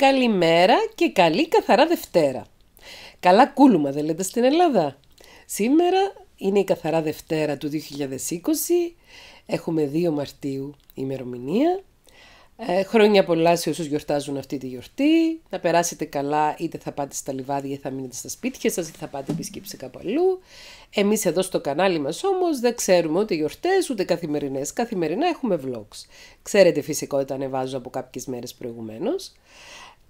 Καλημέρα και καλή καθαρά Δευτέρα. Καλά κούλουμα δεν λέτε στην Ελλάδα. Σήμερα είναι η καθαρά Δευτέρα του 2020. Έχουμε 2 Μαρτίου ημερομηνία. Ε, χρόνια πολλά σε όσους γιορτάζουν αυτή τη γιορτή. Να περάσετε καλά είτε θα πάτε στα λιβάδια είτε θα μείνετε στα σπίτια σας είτε θα πάτε επισκέψη κάπου αλλού. Εμείς εδώ στο κανάλι μας όμως δεν ξέρουμε ούτε γιορτές ούτε καθημερινές. Καθημερινά έχουμε vlogs. Ξέρετε φυσικό ότι τα ανεβάζω από κάποιες μέρες προηγουμένως.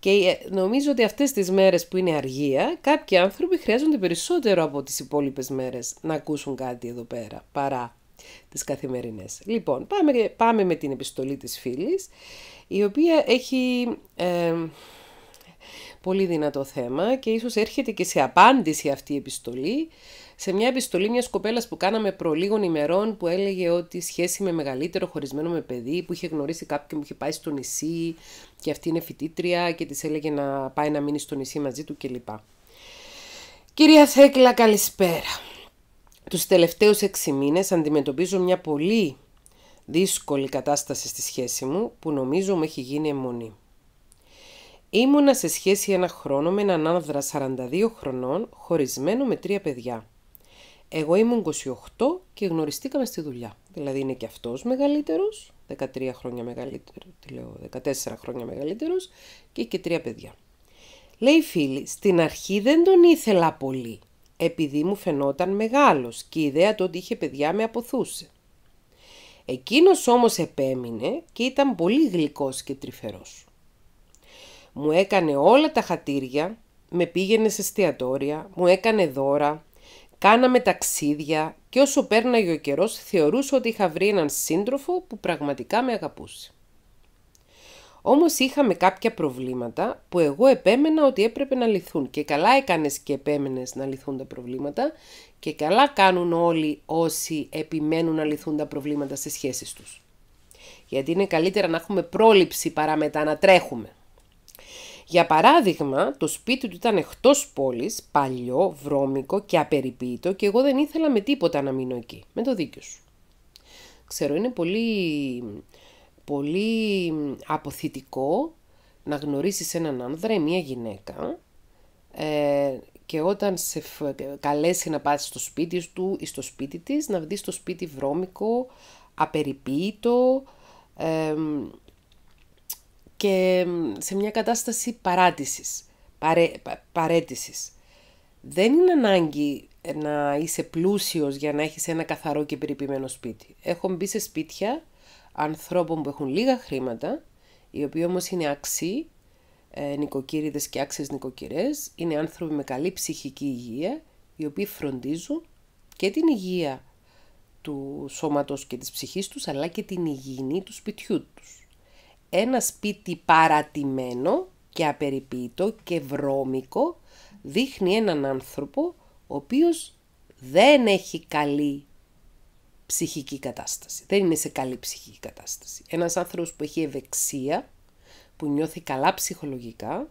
Και ε, νομίζω ότι αυτές τις μέρες που είναι αργία, κάποιοι άνθρωποι χρειάζονται περισσότερο από τις υπόλοιπες μέρες να ακούσουν κάτι εδώ πέρα, παρά τις καθημερινές. Λοιπόν, πάμε, πάμε με την επιστολή της φίλης, η οποία έχει... Ε, πολύ δυνατό θέμα και ίσως έρχεται και σε απάντηση αυτή η επιστολή σε μια επιστολή μιας κοπέλας που κάναμε προ λίγων ημερών που έλεγε ότι σχέση με μεγαλύτερο χωρισμένο με παιδί που είχε γνωρίσει κάποιον που είχε πάει στο νησί και αυτή είναι φοιτήτρια και της έλεγε να πάει να μείνει στο νησί μαζί του κλπ. Κυρία Θέκλα καλησπέρα. Τους τελευταίους έξι μήνες αντιμετωπίζω μια πολύ δύσκολη κατάσταση στη σχέση μου που νομίζω μου έχει γίνει αιμονή. Ήμουνα σε σχέση ένα χρόνο με έναν άνδρα 42 χρονών, χωρισμένο με τρία παιδιά. Εγώ ήμουν 28 και γνωριστήκαμε στη δουλειά. Δηλαδή είναι και αυτός μεγαλύτερος, 13 χρόνια μεγαλύτερο, τι λέω, 14 χρόνια μεγαλύτερος και και τρία παιδιά. Λέει φίλη, στην αρχή δεν τον ήθελα πολύ, επειδή μου φαινόταν μεγάλος και η ιδέα του ότι είχε παιδιά με αποθούσε. Εκείνος όμως επέμεινε και ήταν πολύ γλυκός και τρυφερός. Μου έκανε όλα τα χατήρια, με πήγαινε σε εστιατόρια, μου έκανε δώρα, κάναμε ταξίδια και όσο πέρναγε ο καιρός, θεωρούσα ότι είχα βρει έναν σύντροφο που πραγματικά με αγαπούσε. Όμως είχαμε κάποια προβλήματα που εγώ επέμενα ότι έπρεπε να λυθούν και καλά έκανες και επέμενες να λυθούν τα προβλήματα και καλά κάνουν όλοι όσοι επιμένουν να λυθούν τα προβλήματα στις σχέσεις τους. Γιατί είναι καλύτερα να έχουμε πρόληψη παρά μετά να τρέχουμε. Για παράδειγμα, το σπίτι του ήταν εκτός πόλης, παλιό, βρώμικο και απεριποίητο και εγώ δεν ήθελα με τίποτα να μείνω εκεί. Με το δίκιο σου. Ξέρω, είναι πολύ, πολύ αποθητικό να γνωρίσεις έναν άνδρα ή μία γυναίκα ε, και όταν σε καλέσει να πας στο σπίτι του ή στο σπίτι της, να δεις το σπίτι βρώμικο, απεριποίητο, ε, και σε μια κατάσταση παράτησης, παρέ, παρέτησης. Δεν είναι ανάγκη ε, να είσαι πλούσιος για να έχεις ένα καθαρό και περιποιημένο σπίτι. Έχω μπει σε σπίτια ανθρώπων που έχουν λίγα χρήματα, οι οποίοι όμως είναι αξί, ε, και άξιες νοικοκυρές, είναι άνθρωποι με καλή ψυχική υγεία, οι οποίοι φροντίζουν και την υγεία του σώματος και της ψυχής τους, αλλά και την υγιεινή του σπιτιού τους ένα σπίτι παρατημένο και απεριποίητο και βρώμικο δείχνει έναν άνθρωπο ο οποίος δεν έχει καλή ψυχική κατάσταση. Δεν είναι σε καλή ψυχική κατάσταση. Ένας άνθρωπος που έχει ευεξία, που νιώθει καλά ψυχολογικά,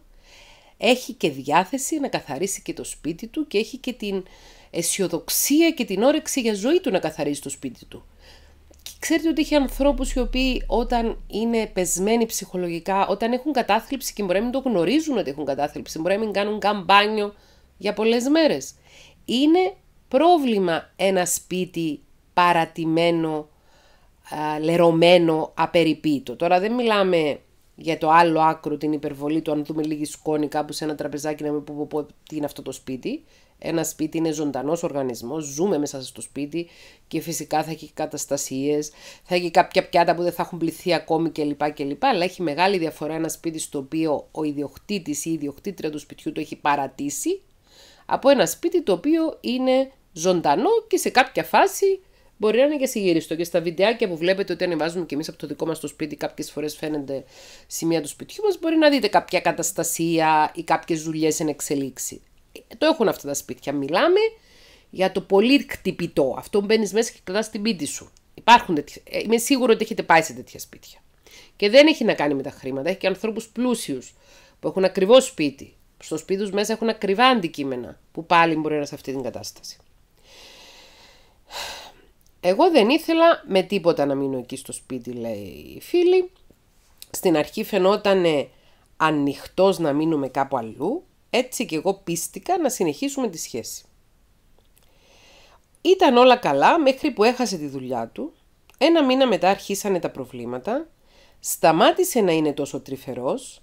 έχει και διάθεση να καθαρίσει και το σπίτι του και έχει και την αισιοδοξία και την όρεξη για ζωή του να καθαρίσει το σπίτι του. Ξέρετε ότι έχει ανθρώπους οι οποίοι όταν είναι πεσμένοι ψυχολογικά, όταν έχουν κατάθλιψη και μπορεί να μην το γνωρίζουν ότι έχουν κατάθλιψη, μπορεί να μην κάνουν καμπάνιο για πολλές μέρες. Είναι πρόβλημα ένα σπίτι παρατημένο, λερωμένο, απεριποίητο. Τώρα δεν μιλάμε για το άλλο άκρο την υπερβολή του, αν δούμε λίγη σκόνη κάπου σε ένα τραπεζάκι να μην πω, πω, πω τι είναι αυτό το σπίτι. Ένα σπίτι είναι ζωντανός οργανισμός, ζούμε μέσα στο σπίτι και φυσικά θα έχει καταστασίες, θα έχει κάποια πιάτα που δεν θα έχουν πληθεί ακόμη κλπ. κλπ. Αλλά έχει μεγάλη διαφορά ένα σπίτι στο οποίο ο ιδιοκτήτης ή η ιδιοκτήτρια του σπιτιού το έχει παρατήσει από ένα σπίτι το οποίο είναι ζωντανό και σε κάποια φάση Μπορεί να είναι και συγγυριστό και στα βιντεάκια που βλέπετε ότι ανεβάζουμε και εμείς από το δικό μας το σπίτι, κάποιες φορές φαίνονται σημεία του σπιτιού μας. Μπορεί να δείτε κάποια καταστασία ή κάποιες δουλειές εν εξελίξη. Ε, το έχουν αυτά τα σπίτια. Μιλάμε για το πολύ κτυπητό. Αυτό που μπαίνεις μέσα και κρατάς την πίτη σου. Υπάρχουν ε, Είμαι σίγουρο ότι έχετε πάει σε τέτοια σπίτια. Και δεν έχει να κάνει με τα χρήματα. Έχει και ανθρώπους πλούσιους που έχουν ακριβώς σπίτι. Στο σπίτι μέσα έχουν ακριβά αντικείμενα που πάλι μπορεί να είναι σε αυτή την κατάσταση. Εγώ δεν ήθελα με τίποτα να μείνω εκεί στο σπίτι, λέει η φίλη. Στην αρχή φαινόταν ανοιχτός να μείνουμε κάπου αλλού, έτσι και εγώ πίστηκα να συνεχίσουμε τη σχέση. Ήταν όλα καλά μέχρι που έχασε τη δουλειά του. Ένα μήνα μετά αρχίσανε τα προβλήματα. Σταμάτησε να είναι τόσο τρυφερός.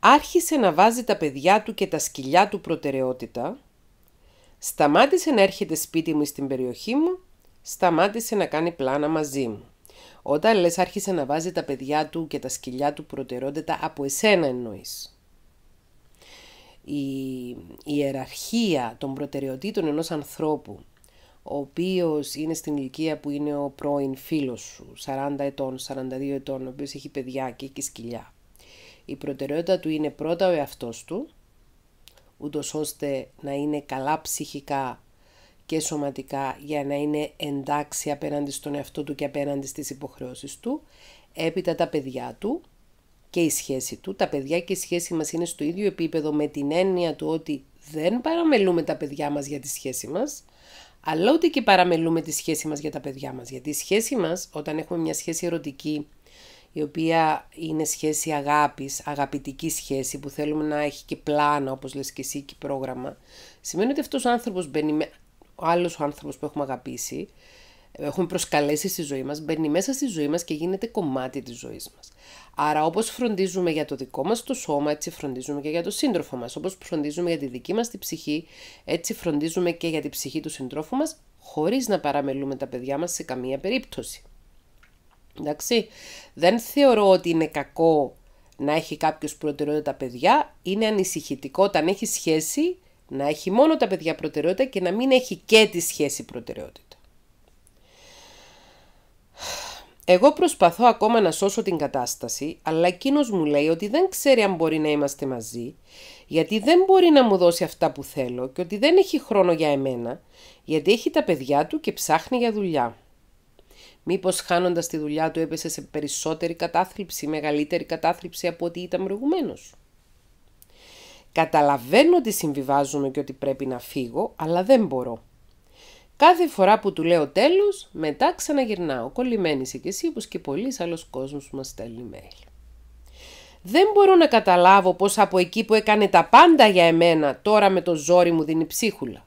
Άρχισε να βάζει τα παιδιά του και τα σκυλιά του προτεραιότητα. Σταμάτησε να έρχεται σπίτι μου στην περιοχή μου Σταμάτησε να κάνει πλάνα μαζί μου. Όταν λες άρχισε να βάζει τα παιδιά του και τα σκυλιά του προτεραιότητα από εσένα εννοείς. Η, ιεραρχία των προτεραιοτήτων ενός ανθρώπου, ο οποίος είναι στην ηλικία που είναι ο πρώην φίλος σου, 40 ετών, 42 ετών, ο οποίος έχει παιδιά και έχει σκυλιά. Η προτεραιότητα του είναι πρώτα ο εαυτός του, ούτως ώστε να είναι καλά ψυχικά και σωματικά για να είναι εντάξει απέναντι στον εαυτό του και απέναντι στις υποχρεώσεις του, έπειτα τα παιδιά του και η σχέση του. Τα παιδιά και η σχέση μας είναι στο ίδιο επίπεδο με την έννοια του ότι δεν παραμελούμε τα παιδιά μας για τη σχέση μας, αλλά ό,τι και παραμελούμε τη σχέση μας για τα παιδιά μας. Γιατί η σχέση μας, όταν έχουμε μια σχέση ερωτική, η οποία είναι σχέση αγάπης, αγαπητική σχέση που θέλουμε να έχει και πλάνα όπως λες και εσύ και πρόγραμμα, σημαίνει ότι αυτός ο άνθρωπος μπαίνει με ο άλλος ο άνθρωπος που έχουμε αγαπήσει, έχουμε προσκαλέσει στη ζωή μας, μπαίνει μέσα στη ζωή μας και γίνεται κομμάτι της ζωής μας. Άρα όπως φροντίζουμε για το δικό μας το σώμα, έτσι φροντίζουμε και για το σύντροφο μας. Όπως φροντίζουμε για τη δική μας τη ψυχή, έτσι φροντίζουμε και για τη ψυχή του συντρόφου μας, χωρίς να παραμελούμε τα παιδιά μας σε καμία περίπτωση. Εντάξει, δεν θεωρώ ότι είναι κακό να έχει κάποιος προτεραιότητα παιδιά, είναι ανησυχητικό όταν έχει σχέση να έχει μόνο τα παιδιά προτεραιότητα και να μην έχει και τη σχέση προτεραιότητα. Εγώ προσπαθώ ακόμα να σώσω την κατάσταση, αλλά εκείνος μου λέει ότι δεν ξέρει αν μπορεί να είμαστε μαζί, γιατί δεν μπορεί να μου δώσει αυτά που θέλω και ότι δεν έχει χρόνο για εμένα, γιατί έχει τα παιδιά του και ψάχνει για δουλειά. Μήπως χάνοντας τη δουλειά του έπεσε σε περισσότερη κατάθλιψη, μεγαλύτερη κατάθλιψη από ό,τι ήταν προηγουμένως. Καταλαβαίνω ότι συμβιβάζομαι και ότι πρέπει να φύγω, αλλά δεν μπορώ. Κάθε φορά που του λέω τέλος, μετά ξαναγυρνάω. Κολλημένης είσαι και εσύ, όπως και πολλοί άλλος κόσμος που μας στέλνει mail. Δεν μπορώ να καταλάβω πως από εκεί που έκανε τα πάντα για εμένα, τώρα με το ζόρι μου δίνει ψίχουλα.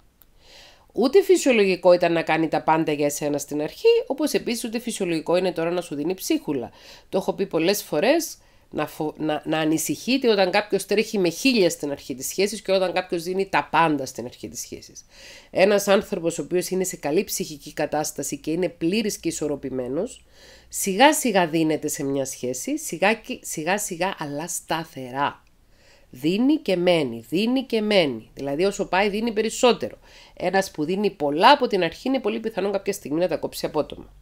Ούτε φυσιολογικό ήταν να κάνει τα πάντα για εσένα στην αρχή, όπως επίσης ούτε φυσιολογικό είναι τώρα να σου δίνει ψίχουλα. Το έχω πει πολλές φορές, να, φο... να, να ανησυχείτε όταν κάποιος τρέχει με χίλια στην αρχή της σχέσης και όταν κάποιος δίνει τα πάντα στην αρχή της σχέσης. Ένας άνθρωπος ο οποίος είναι σε καλή ψυχική κατάσταση και είναι πλήρης και ισορροπημένος, σιγά σιγά δίνεται σε μια σχέση, σιγά σιγά, σιγά αλλά σταθερά. Δίνει και μένει, δίνει και μένει. Δηλαδή όσο πάει δίνει περισσότερο. Ένας που δίνει πολλά από την αρχή είναι πολύ πιθανόν κάποια στιγμή να τα κόψει απότομα.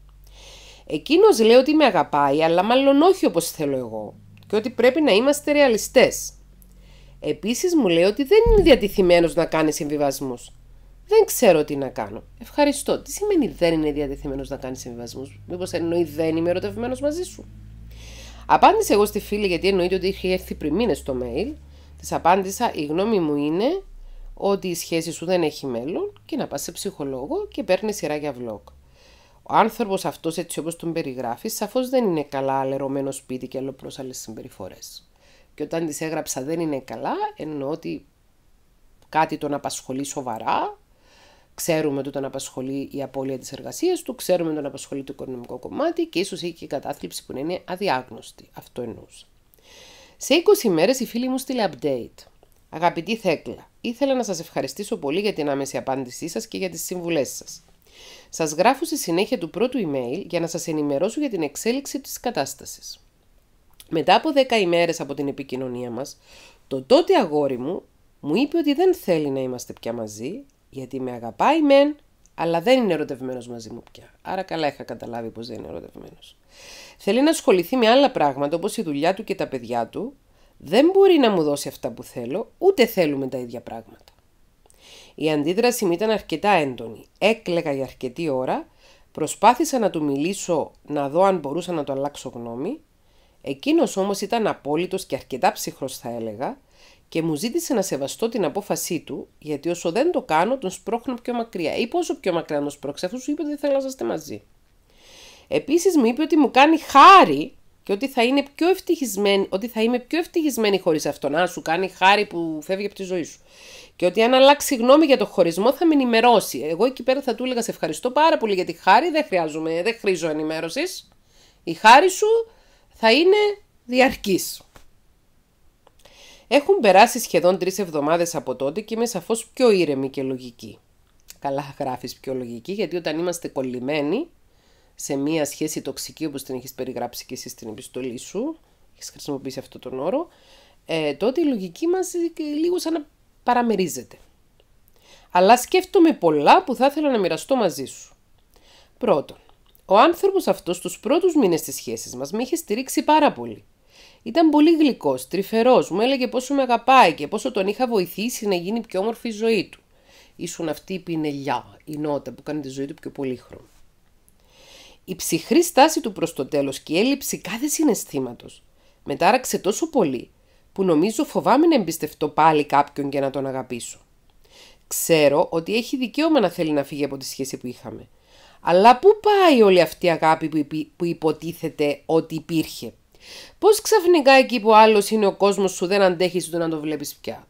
Εκείνος λέει ότι με αγαπάει, αλλά μάλλον όχι όπως θέλω εγώ και ότι πρέπει να είμαστε ρεαλιστές. Επίσης, μου λέει ότι δεν είναι διατηθειμένο να κάνει συμβιβασμούς. Δεν ξέρω τι να κάνω. Ευχαριστώ. Τι σημαίνει δεν είναι διατεθειμένος να κάνει συμβιβασμούς, Μήπως εννοεί δεν είμαι ερωτευμένος μαζί σου. Απάντησε εγώ στη φίλη γιατί εννοείται ότι είχε έρθει πριν μήνες το mail. Της απάντησα: Η γνώμη μου είναι ότι η σχέση σου δεν έχει μέλλον και να πας σε ψυχολόγο και παίρνεις σειρά για vlog. Ο άνθρωπος αυτός, έτσι όπως τον περιγράφεις, σαφώς δεν είναι καλά αλερωμένο σπίτι και άλλο προς άλλες συμπεριφορές. Και όταν τη έγραψα δεν είναι καλά, εννοώ ότι κάτι τον απασχολεί σοβαρά. Ξέρουμε ότι τον απασχολεί η απώλεια της εργασίας του, ξέρουμε ότι τον απασχολεί το οικονομικό κομμάτι και ίσως έχει και κατάθλιψη που είναι αδιάγνωστη. Αυτό εννοούσα. Σε 20 μέρε η φίλη μου στείλει update. Αγαπητή Θέκλα, ήθελα να σας ευχαριστήσω πολύ για την άμεση απάντησή σας και για τις συμβουλές σας. Σας γράφω στη συνέχεια του πρώτου email για να σας ενημερώσω για την εξέλιξη της κατάστασης. Μετά από 10 ημέρες από την επικοινωνία μας, το τότε αγόρι μου μου είπε ότι δεν θέλει να είμαστε πια μαζί, γιατί με αγαπάει μεν, αλλά δεν είναι ερωτευμένος μαζί μου πια. Άρα καλά είχα καταλάβει πώ δεν είναι ερωτευμένος. Θέλει να ασχοληθεί με άλλα πράγματα όπως η δουλειά του και τα παιδιά του. Δεν μπορεί να μου δώσει αυτά που θέλω, ούτε θέλουμε τα ίδια πράγματα. Η αντίδραση μου ήταν αρκετά έντονη. Έκλεγα για αρκετή ώρα, προσπάθησα να του μιλήσω να δω αν μπορούσα να το αλλάξω γνώμη. Εκείνος όμως ήταν απόλυτος και αρκετά ψυχρός θα έλεγα και μου ζήτησε να σεβαστώ την απόφασή του, γιατί όσο δεν το κάνω, τον σπρώχνω πιο μακριά. Ή πόσο πιο μακριά τον σπρώξει, αφού σου είπε ότι δεν θέλω να είστε μαζί. Επίσης μου είπε ότι μου κάνει χάρη και ότι θα, είναι πιο ευτυχισμένη, ότι θα είμαι πιο ευτυχισμένη χωρίς αυτό, να σου κάνει χάρη που φεύγει από τη ζωή σου. Και ότι αν αλλάξει γνώμη για το χωρισμό θα με ενημερώσει. Εγώ εκεί πέρα θα του έλεγα σε ευχαριστώ πάρα πολύ για τη χάρη, δεν χρειάζομαι, δεν χρήζω ενημέρωσης. Η χάρη σου θα είναι διαρκής. Έχουν περάσει σχεδόν τρεις εβδομάδες από τότε και είμαι σαφώς πιο ήρεμη και λογική. Καλά, γράφεις πιο λογική, γιατί όταν είμαστε κολλημένοι, σε μία σχέση τοξική όπως την έχεις περιγράψει και εσύ στην επιστολή σου, έχεις χρησιμοποιήσει αυτόν τον όρο, ε, τότε η λογική μας ε, λίγο σαν να παραμερίζεται. Αλλά σκέφτομαι πολλά που θα ήθελα να μοιραστώ μαζί σου. Πρώτον, ο άνθρωπος αυτός στους πρώτους μήνες της σχέσης μας με είχε στηρίξει πάρα πολύ. Ήταν πολύ γλυκός, τρυφερός, μου έλεγε πόσο με αγαπάει και πόσο τον είχα βοηθήσει να γίνει πιο όμορφη η ζωή του. Ήσουν αυτή η πινελιά, η νότα που κάνει τη ζωή του πιο πολύχρωμη. Η ψυχρή στάση του προς το τέλος και η έλλειψη κάθε συναισθήματος μετάραξε τόσο πολύ που νομίζω φοβάμαι να εμπιστευτώ πάλι κάποιον και να τον αγαπήσω. Ξέρω ότι έχει δικαίωμα να θέλει να φύγει από τη σχέση που είχαμε. Αλλά πού πάει όλη αυτή η αγάπη που υποτίθεται ότι υπήρχε. Πώς ξαφνικά εκεί που άλλος εκει που άλλο ειναι ο κόσμος σου δεν αντέχεις του να το βλέπεις πια.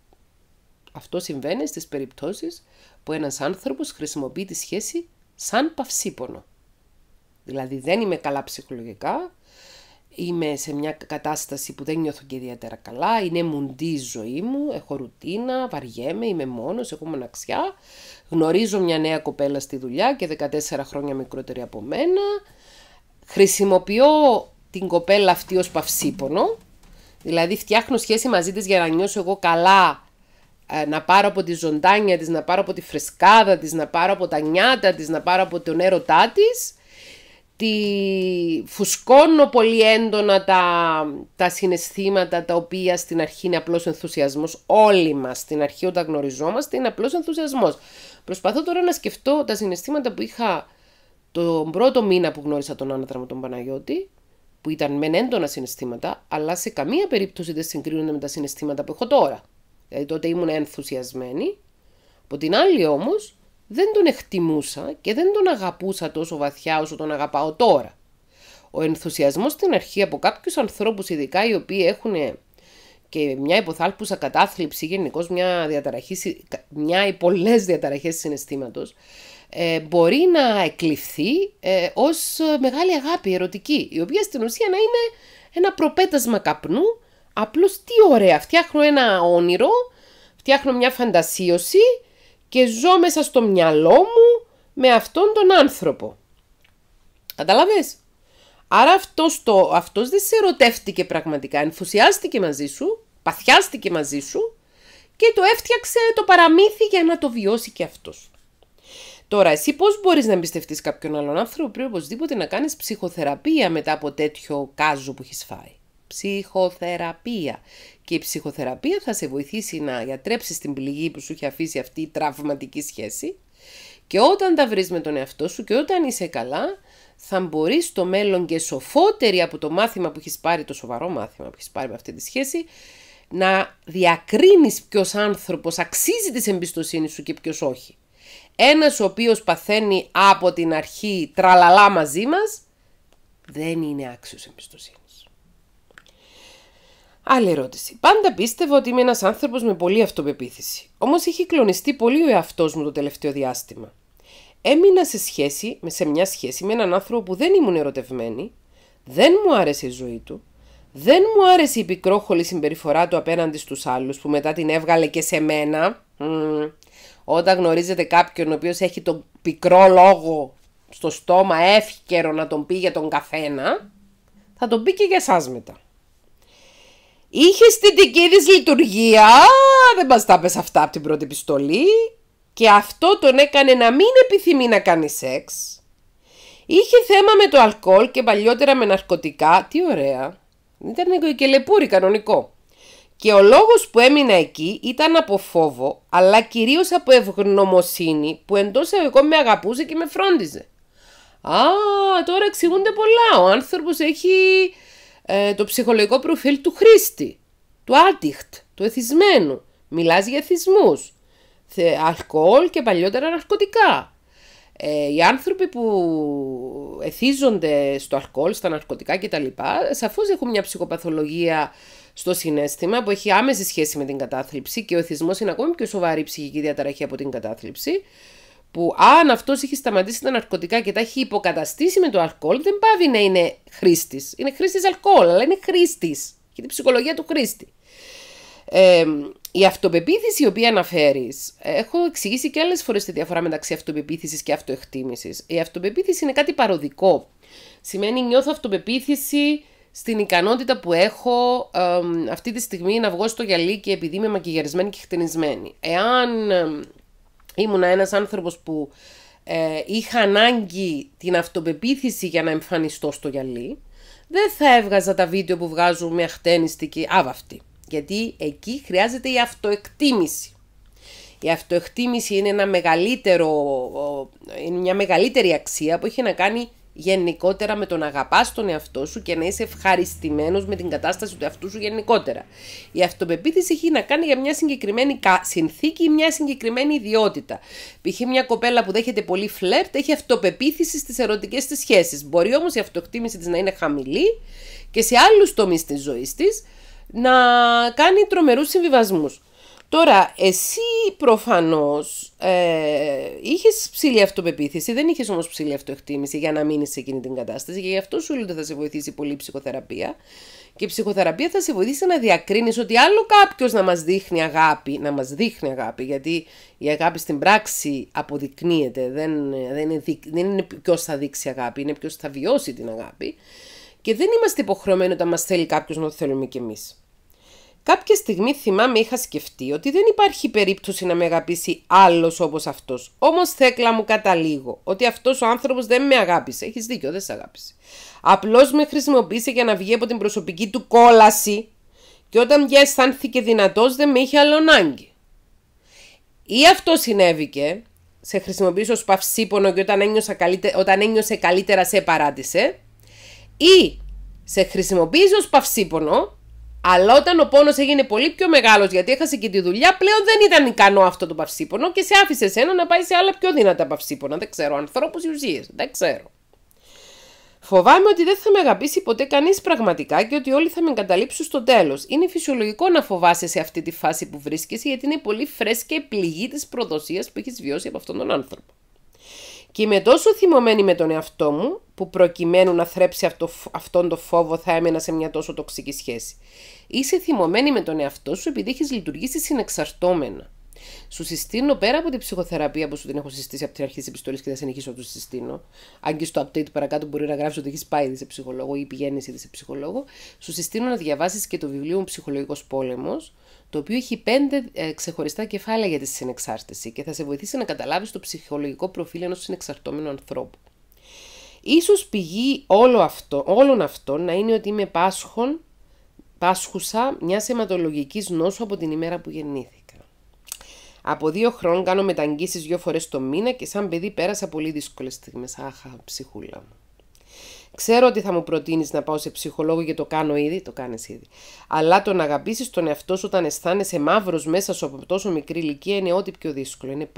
Αυτό συμβαίνει στις περιπτώσεις που ένας άνθρωπος χρησιμοποιεί τη σχέση σαν παυσίπονο. Δηλαδή δεν είμαι καλά ψυχολογικά, είμαι σε μια κατάσταση που δεν νιώθω και ιδιαίτερα καλά, είναι μουντή η ζωή μου, έχω ρουτίνα, βαριέμαι, είμαι μόνος, έχω μοναξιά, γνωρίζω μια νέα κοπέλα στη δουλειά και 14 χρόνια μικρότερη από μένα, χρησιμοποιώ την κοπέλα αυτή ως παυσίπονο, δηλαδή φτιάχνω σχέση μαζί της για να νιώσω εγώ καλά, ε, να πάρω από τη ζωντάνια της, να πάρω από τη φρεσκάδα της, να πάρω από τα νιάτα της, να πάρω από τον έρωτά της τη... φουσκώνω πολύ έντονα τα, τα συναισθήματα τα οποία στην αρχή είναι απλός ενθουσιασμός. Όλοι μας στην αρχή όταν γνωριζόμαστε είναι απλός ενθουσιασμός. Προσπαθώ τώρα να σκεφτώ τα συναισθήματα που είχα τον πρώτο μήνα που γνώρισα τον Άνατρα με τον Παναγιώτη, που ήταν μεν έντονα συναισθήματα, αλλά σε καμία περίπτωση δεν συγκρίνονται με τα συναισθήματα που έχω τώρα. Δηλαδή τότε ήμουν ενθουσιασμένη. Από την άλλη όμως, δεν τον εκτιμούσα και δεν τον αγαπούσα τόσο βαθιά όσο τον αγαπάω τώρα. Ο ενθουσιασμός στην αρχή από κάποιους ανθρώπους, ειδικά οι οποίοι έχουν και μια υποθάλπουσα κατάθλιψη, γενικώς μια διαταραχή, μια ή πολλές διαταραχές συναισθήματος, ε, μπορεί να εκλειφθεί ε, ως μεγάλη αγάπη ερωτική, η οποία στην ουσία να είναι ένα προπέτασμα καπνού, απλώς τι ωραία, φτιάχνω ένα όνειρο, φτιάχνω μια φαντασίωση και ζω μέσα στο μυαλό μου με αυτόν τον άνθρωπο. Καταλαβες. Άρα αυτός, το, αυτός δεν σε ερωτεύτηκε πραγματικά, ενθουσιάστηκε μαζί σου, παθιάστηκε μαζί σου και το έφτιαξε το παραμύθι για να το βιώσει και αυτός. Τώρα, εσύ πώς μπορείς να εμπιστευτείς κάποιον άλλον άνθρωπο, πριν οπωσδήποτε να κάνεις ψυχοθεραπεία μετά από τέτοιο κάζο που έχεις φάει ψυχοθεραπεία. Και η ψυχοθεραπεία θα σε βοηθήσει να γιατρέψεις την πληγή που σου έχει αφήσει αυτή η τραυματική σχέση και όταν τα βρεις με τον εαυτό σου και όταν είσαι καλά θα μπορείς στο μέλλον και σοφότερη από το μάθημα που έχεις πάρει, το σοβαρό μάθημα που έχεις πάρει με αυτή τη σχέση, να διακρίνεις ποιος άνθρωπος, αξίζει της εμπιστοσύνης σου και ποιος όχι. Ένας ο οποίος παθαίνει από την αρχή τραλαλά μαζί μας, δεν είναι άξιος εμπιστοσύνης. Άλλη ερώτηση. Πάντα πίστευα ότι είμαι ένας άνθρωπος με πολλή αυτοπεποίθηση. Όμως είχε κλονιστεί πολύ ο εαυτός μου το τελευταίο διάστημα. Έμεινα σε, σχέση, σε μια σχέση με έναν άνθρωπο που δεν ήμουν ερωτευμένη, δεν μου άρεσε η ζωή του, δεν μου άρεσε η πικρόχολη συμπεριφορά του απέναντι στους άλλους που μετά την έβγαλε και σε μένα. Όταν γνωρίζετε κάποιον ο οποίος έχει τον πικρό λόγο στο στόμα εύκαιρο να τον πει για τον καθένα, θα τον πει και για εσάς μετά. Είχες την δική λειτουργία, δεν μας τα αυτά από την πρώτη επιστολή και αυτό τον έκανε να μην επιθυμεί να κάνει σεξ. Είχε θέμα με το αλκοόλ και παλιότερα με ναρκωτικά, τι ωραία. Ήταν και λεπούρι κανονικό. Και ο λόγος που έμεινα εκεί ήταν από φόβο, αλλά κυρίως από ευγνωμοσύνη που εντός εγώ με αγαπούσε και με φρόντιζε. Α, τώρα εξηγούνται πολλά. Ο άνθρωπος έχει ε, το ψυχολογικό προφίλ του χρήστη, του άτυχτ, του εθισμένου. Μιλάς για εθισμούς, αλκοόλ και παλιότερα ναρκωτικά. Ε, οι άνθρωποι που εθίζονται στο αλκοόλ, στα ναρκωτικά κτλ. σαφώς έχουν μια ψυχοπαθολογία στο συνέστημα που έχει άμεση σχέση με την κατάθλιψη και ο εθισμός είναι ακόμη πιο σοβαρή ψυχική διαταραχή από την κατάθλιψη που αν αυτός έχει σταματήσει τα ναρκωτικά και τα έχει υποκαταστήσει με το αλκοόλ, δεν πάβει να είναι χρήστης. Είναι χρήστης αλκοόλ, αλλά είναι χρήστης. Και την ψυχολογία του χρήστη. Ε, η αυτοπεποίθηση η οποία αναφέρεις, έχω εξηγήσει και άλλες φορές τη διαφορά μεταξύ αυτοπεποίθησης και αυτοεκτίμησης. Η αυτοπεποίθηση είναι κάτι παροδικό. Σημαίνει νιώθω αυτοπεποίθηση στην ικανότητα που έχω ε, αυτή τη στιγμή να βγω στο γυαλί και επειδή είμαι μακιγιαρισμένη και χτενισμένη. Εάν ήμουνα ένας άνθρωπος που ε, είχα ανάγκη την αυτοπεποίθηση για να εμφανιστώ στο γυαλί, δεν θα έβγαζα τα βίντεο που βγάζουν με χτένιστη και άβαυτη. Γιατί εκεί χρειάζεται η αυτοεκτίμηση. Η αυτοεκτίμηση είναι, ένα μεγαλύτερο, είναι μια μεγαλύτερη αξία που έχει να κάνει γενικότερα με τον αγαπάς τον εαυτό σου και να είσαι ευχαριστημένος με την κατάσταση του εαυτού σου γενικότερα. Η αυτοπεποίθηση έχει να κάνει για μια συγκεκριμένη συνθήκη ή μια συγκεκριμένη ιδιότητα. Π.χ. μια κοπέλα που δέχεται πολύ φλερτ έχει αυτοπεποίθηση στις ερωτικές της σχέσεις. Μπορεί όμως η αυτοκτίμηση της να είναι χαμηλή και σε άλλους τομείς της ζωής της να κάνει τρομερούς συμβιβασμούς. Τώρα, εσύ προφανώς ε, είχες ψηλή αυτοπεποίθηση, δεν είχες όμως ψηλή αυτοεκτίμηση για να μείνεις σε εκείνη την κατάσταση και γι' αυτό σου λέω ότι θα σε βοηθήσει πολύ η ψυχοθεραπεία. Και η ψυχοθεραπεία θα σε βοηθήσει να διακρίνεις ότι άλλο κάποιος να μας δείχνει αγάπη, να μας δείχνει αγάπη, γιατί η αγάπη στην πράξη αποδεικνύεται. Δεν, δεν είναι, δεν είναι ποιος θα δείξει αγάπη, είναι ποιος θα βιώσει την αγάπη. Και δεν είμαστε υποχρεωμένοι όταν μας θέλει κάποιος να το θέλουμε κι εμείς. Κάποια στιγμή θυμάμαι είχα σκεφτεί ότι δεν υπάρχει περίπτωση να με αγαπήσει άλλος όπως αυτός. Όμως θέκλα μου καταλήγω ότι αυτός ο άνθρωπος δεν με αγάπησε. Έχεις δίκιο, δεν σε αγάπησε. Απλώς με χρησιμοποίησε για να βγει από την προσωπική του κόλαση και όταν μια αισθάνθηκε δυνατός δεν με είχε άλλο ανάγκη. Ή αυτό συνέβηκε, σε χρησιμοποίησε ως παυσίπονο και όταν, καλύτε, όταν ένιωσε καλύτερα σε παράτησε, ή σε χρησιμοποίησε ως παυσίπονο αλλά όταν ο πόνος έγινε πολύ πιο μεγάλος γιατί έχασε και τη δουλειά, πλέον δεν ήταν ικανό αυτό το παυσίπονο και σε άφησε σένα να πάει σε άλλα πιο δυνατά παυσίπονα. Δεν ξέρω, ανθρώπους ή ουσίες. Δεν ξέρω. Φοβάμαι ότι δεν θα με αγαπήσει ποτέ κανείς πραγματικά και ότι όλοι θα με εγκαταλείψουν στο τέλος. Είναι φυσιολογικό να φοβάσαι σε αυτή τη φάση που βρίσκεσαι, γιατί είναι πολύ φρέσκια η πληγή της προδοσίας που έχεις βιώσει από αυτόν τον άνθρωπο. Και είμαι τόσο θυμωμένη με τον εαυτό μου, που προκειμένου να θρέψει αυτό, αυτόν τον φόβο θα έμενα σε μια τόσο τοξική σχέση. Είσαι θυμωμένη με τον εαυτό σου επειδή έχεις λειτουργήσει συνεξαρτώμενα. Σου συστήνω πέρα από την ψυχοθεραπεία που σου την έχω συστήσει από την αρχή της επιστολής και θα συνεχίσω να τους συστήνω. Αν και στο update παρακάτω μπορεί να γράψεις ότι έχεις πάει ήδη σε ψυχολόγο ή πηγαίνεις ήδη σε ψυχολόγο, σου συστήνω να διαβάσεις και το βιβλίο μου Ψυχολογικός Πόλεμος, το οποίο έχει πέντε ε, ξεχωριστά κεφάλαια για τη συνεξάρτηση και θα σε βοηθήσει να καταλάβεις το ψυχολογικό προφίλ ενός συνεξαρτώμενου ανθρώπου. Ίσως πηγή όλο αυτό, όλων αυτών να είναι ότι είμαι πάσχον, πάσχουσα μιας αιματολογικής νόσου από την ημέρα που γεννήθηκα. Από δύο χρόνια κάνω μεταγγίσεις δύο φορές το μήνα και σαν παιδί πέρασα πολύ δύσκολες στιγμές. Άχα, ψυχούλα μου. Ξέρω ότι θα μου προτείνεις να πάω σε ψυχολόγο και το κάνω ήδη, το κάνεις ήδη. Αλλά το να αγαπήσεις τον εαυτό σου όταν αισθάνεσαι μαύρος μέσα σου από τόσο μικρή ηλικία είναι ό,τι πιο δύσκολο. Είναι,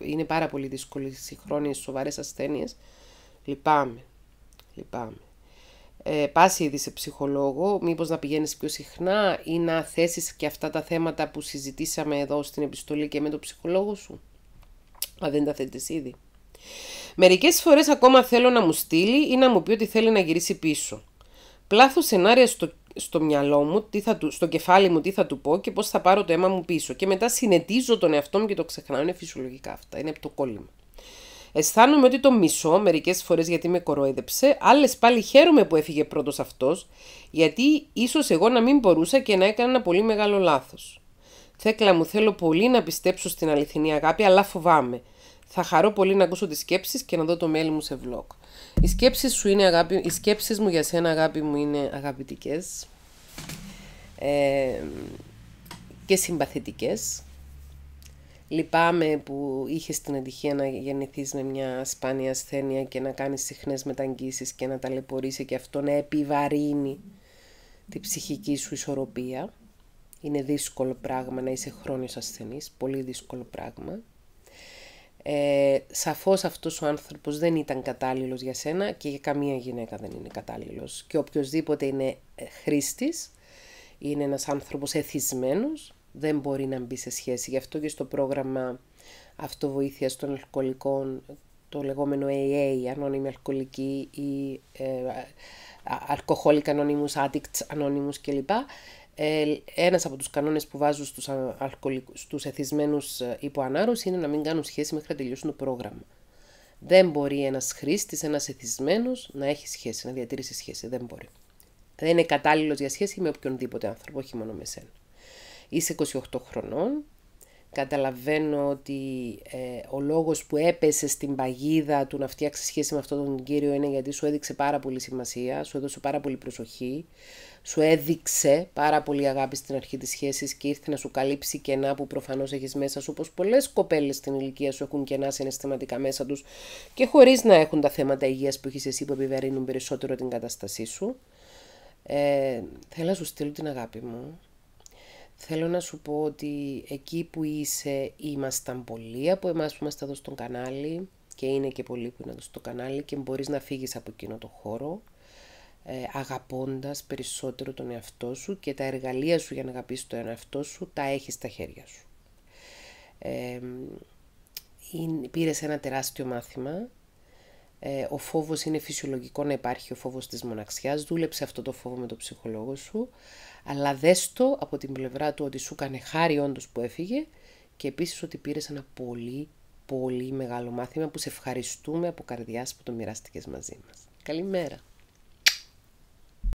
είναι πάρα πολύ δύσκολες οι χρόνιες σοβαρές ασθένειες. Λυπάμαι. Λυπάμαι. Ε, πας ήδη σε ψυχολόγο, μήπως να πηγαίνεις πιο συχνά ή να θέσεις και αυτά τα θέματα που συζητήσαμε εδώ στην επιστολή και με τον ψυχολόγο σου. Μα δεν τα θέτεις ήδη. Μερικές φορές ακόμα θέλω να μου στείλει ή να μου πει ότι θέλει να γυρίσει πίσω. Πλάθω σενάρια στο, στο μυαλό μου, τι θα του, στο κεφάλι μου τι θα του πω και πώς θα πάρω το αίμα μου πίσω. Και μετά συνετίζω τον εαυτό μου και το ξεχνάω. Είναι φυσιολογικά αυτά, είναι από το κόλλημα. Αισθάνομαι ότι το μισώ μερικές φορές γιατί με κοροϊδεψε, άλλες πάλι χαίρομαι που έφυγε πρώτος αυτός, γιατί ίσως εγώ να μην μπορούσα και να έκανα ένα πολύ μεγάλο λάθος. Θέκλα μου, θέλω πολύ να πιστέψω στην αληθινή αγάπη, αλλά φοβάμαι. Θα χαρώ πολύ να ακούσω τις σκέψεις και να δω το μέλι μου σε vlog. Οι σκέψεις σου είναι αγάπη, οι σκέψεις μου για σένα, αγάπη μου, είναι αγαπητικές. Ε, και συμπαθητικές Λυπάμαι που είχες την ατυχία να γεννηθείς με μια σπάνια ασθένεια και να κάνεις συχνές μεταγγίσεις και να ταλαιπωρήσει και αυτό να επιβαρύνει τη ψυχική σου ισορροπία. Είναι δύσκολο πράγμα να είσαι χρόνιος ασθενής, πολύ δύσκολο πράγμα. Ε, σαφώς αυτός ο άνθρωπος δεν ήταν κατάλληλος για σένα και για καμία γυναίκα δεν είναι κατάλληλος. Και οποιοδήποτε είναι ε, χρήστης, είναι ένας άνθρωπος εθισμένος, δεν μπορεί να μπει σε σχέση. Γι' αυτό και στο πρόγραμμα αυτοβοήθειας των αλκοολικών, το λεγόμενο AA, ανώνυμη αλκοολική ή ε, Alcoholic Addicts ανώνυμους κλπ. Ε, ένας από τους κανόνες που βάζουν στους, αλκοολικούς, στους εθισμένους ε, υποανάρρωση είναι να μην κάνουν σχέση μέχρι να τελειώσουν το πρόγραμμα. Δεν μπορεί ένας χρήστης, ένας εθισμένος να έχει σχέση, να διατηρήσει σχέση. Δεν μπορεί. Δεν είναι κατάλληλος για σχέση με οποιονδήποτε άνθρωπο, όχι μόνο με σένα. Είσαι 28 χρονών, καταλαβαίνω ότι ε, ο λόγος που έπεσε στην παγίδα του να φτιάξεις σχέση με αυτόν τον κύριο είναι γιατί σου έδειξε πάρα πολύ σημασία, σου έδωσε πάρα πολύ προσοχή, σου έδειξε πάρα πολύ αγάπη στην αρχή της σχέσης και ήρθε να σου καλύψει κενά που προφανώς έχεις μέσα σου, όπως πολλές κοπέλες στην ηλικία σου έχουν κενά συναισθηματικά μέσα τους και χωρίς να έχουν τα θέματα υγείας που έχεις εσύ που επιβαρύνουν περισσότερο την κατάστασή σου. Ε, θέλω να σου στείλω την αγάπη μου Θέλω να σου πω ότι εκεί που είσαι ήμασταν πολλοί από εμάς που είμαστε εδώ στο κανάλι και είναι και πολλοί που είναι εδώ στο κανάλι και μπορείς να φύγεις από εκείνο το χώρο ε, αγαπώντας περισσότερο τον εαυτό σου και τα εργαλεία σου για να αγαπήσεις τον εαυτό σου τα έχεις στα χέρια σου. Ε, πήρες ένα τεράστιο μάθημα ε, ο φόβος είναι φυσιολογικό να υπάρχει ο φόβος της μοναξιάς, δούλεψε αυτό το φόβο με τον ψυχολόγο σου, αλλά δες το από την πλευρά του ότι σου έκανε χάρη όντως που έφυγε και επίσης ότι πήρες ένα πολύ πολύ μεγάλο μάθημα που σε ευχαριστούμε από καρδιάς που το μοιράστηκες μαζί μας. Καλημέρα!